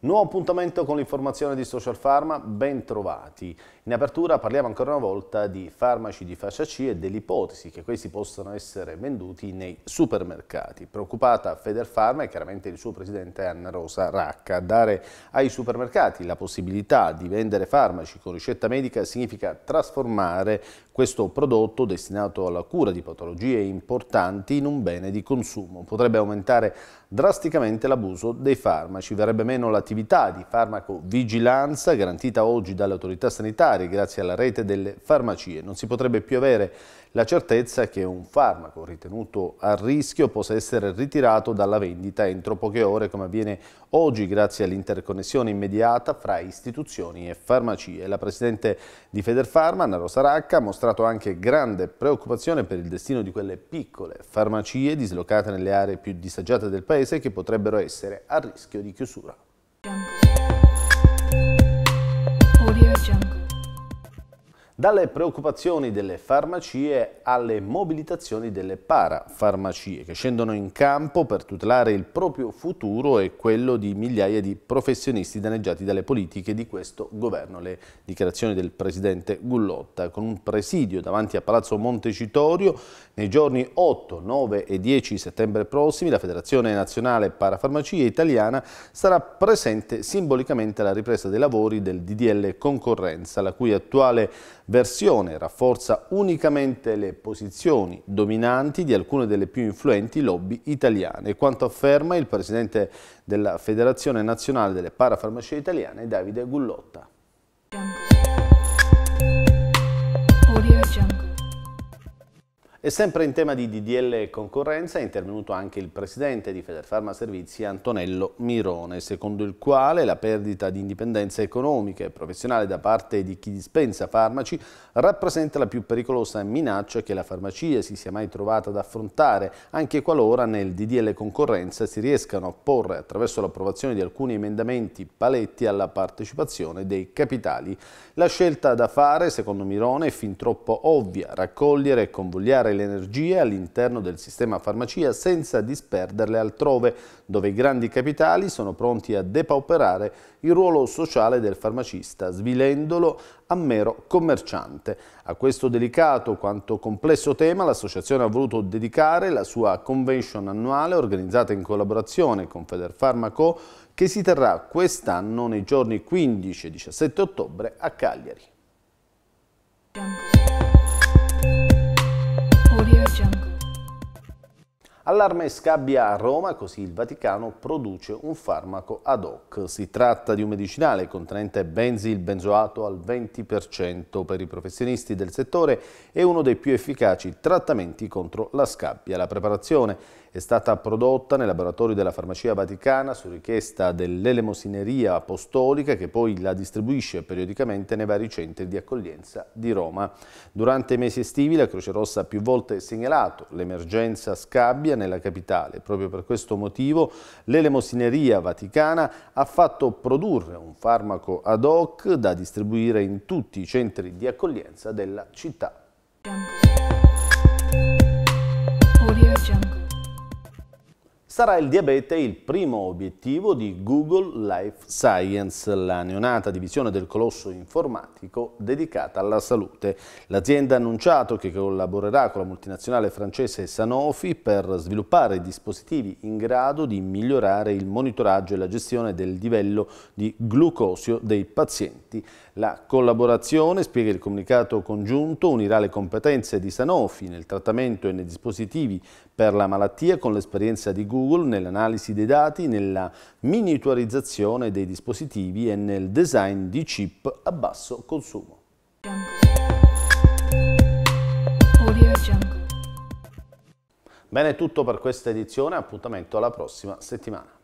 Nuovo appuntamento con l'informazione di Social Pharma, ben trovati. In apertura parliamo ancora una volta di farmaci di fascia C e dell'ipotesi che questi possano essere venduti nei supermercati. Preoccupata Federpharma e chiaramente il suo presidente Anna Rosa Racca. Dare ai supermercati la possibilità di vendere farmaci con ricetta medica significa trasformare questo prodotto destinato alla cura di patologie importanti in un bene di consumo. Potrebbe aumentare drasticamente l'abuso dei farmaci, verrebbe meno la l'attività di farmacovigilanza garantita oggi dalle autorità sanitarie grazie alla rete delle farmacie. Non si potrebbe più avere la certezza che un farmaco ritenuto a rischio possa essere ritirato dalla vendita entro poche ore come avviene oggi grazie all'interconnessione immediata fra istituzioni e farmacie. La presidente di Federfarma, Anna Rosa Racca, ha mostrato anche grande preoccupazione per il destino di quelle piccole farmacie dislocate nelle aree più disagiate del paese che potrebbero essere a rischio di chiusura. Шевченко. dalle preoccupazioni delle farmacie alle mobilitazioni delle parafarmacie che scendono in campo per tutelare il proprio futuro e quello di migliaia di professionisti danneggiati dalle politiche di questo governo. Le dichiarazioni del presidente Gullotta con un presidio davanti a Palazzo Montecitorio nei giorni 8, 9 e 10 settembre prossimi la Federazione Nazionale Parafarmacie Italiana sarà presente simbolicamente alla ripresa dei lavori del DDL Concorrenza, la cui attuale versione rafforza unicamente le posizioni dominanti di alcune delle più influenti lobby italiane, quanto afferma il presidente della Federazione Nazionale delle Parafarmacie Italiane, Davide Gullotta. Jungle. Audio Jungle. E sempre in tema di DDL concorrenza è intervenuto anche il presidente di Federfarma Servizi Antonello Mirone, secondo il quale la perdita di indipendenza economica e professionale da parte di chi dispensa farmaci rappresenta la più pericolosa minaccia che la farmacia si sia mai trovata ad affrontare, anche qualora nel DDL concorrenza si riescano a porre attraverso l'approvazione di alcuni emendamenti paletti alla partecipazione dei capitali. La scelta da fare, secondo Mirone, è fin troppo ovvia, raccogliere e convogliare utilizzare le energie all'interno del sistema farmacia senza disperderle altrove, dove i grandi capitali sono pronti a depauperare il ruolo sociale del farmacista, svilendolo a mero commerciante. A questo delicato quanto complesso tema l'associazione ha voluto dedicare la sua convention annuale organizzata in collaborazione con Federfarmaco che si terrà quest'anno nei giorni 15 e 17 ottobre a Cagliari. Allarme e scabbia a Roma, così il Vaticano produce un farmaco ad hoc. Si tratta di un medicinale contenente benzil benzoato al 20% per i professionisti del settore e uno dei più efficaci trattamenti contro la scabbia. La preparazione è stata prodotta nei laboratori della Farmacia Vaticana su richiesta dell'elemosineria apostolica che poi la distribuisce periodicamente nei vari centri di accoglienza di Roma. Durante i mesi estivi la Croce Rossa ha più volte segnalato l'emergenza scabbia nella capitale. Proprio per questo motivo l'elemosineria vaticana ha fatto produrre un farmaco ad hoc da distribuire in tutti i centri di accoglienza della città. Jungle. Audio Jungle sarà il diabete il primo obiettivo di Google Life Science, la neonata divisione del colosso informatico dedicata alla salute. L'azienda ha annunciato che collaborerà con la multinazionale francese Sanofi per sviluppare dispositivi in grado di migliorare il monitoraggio e la gestione del livello di glucosio dei pazienti. La collaborazione, spiega il comunicato congiunto, unirà le competenze di Sanofi nel trattamento e nei dispositivi per la malattia con l'esperienza di Google Google nell'analisi dei dati, nella miniaturizzazione dei dispositivi e nel design di chip a basso consumo. Bene, è tutto per questa edizione, appuntamento alla prossima settimana.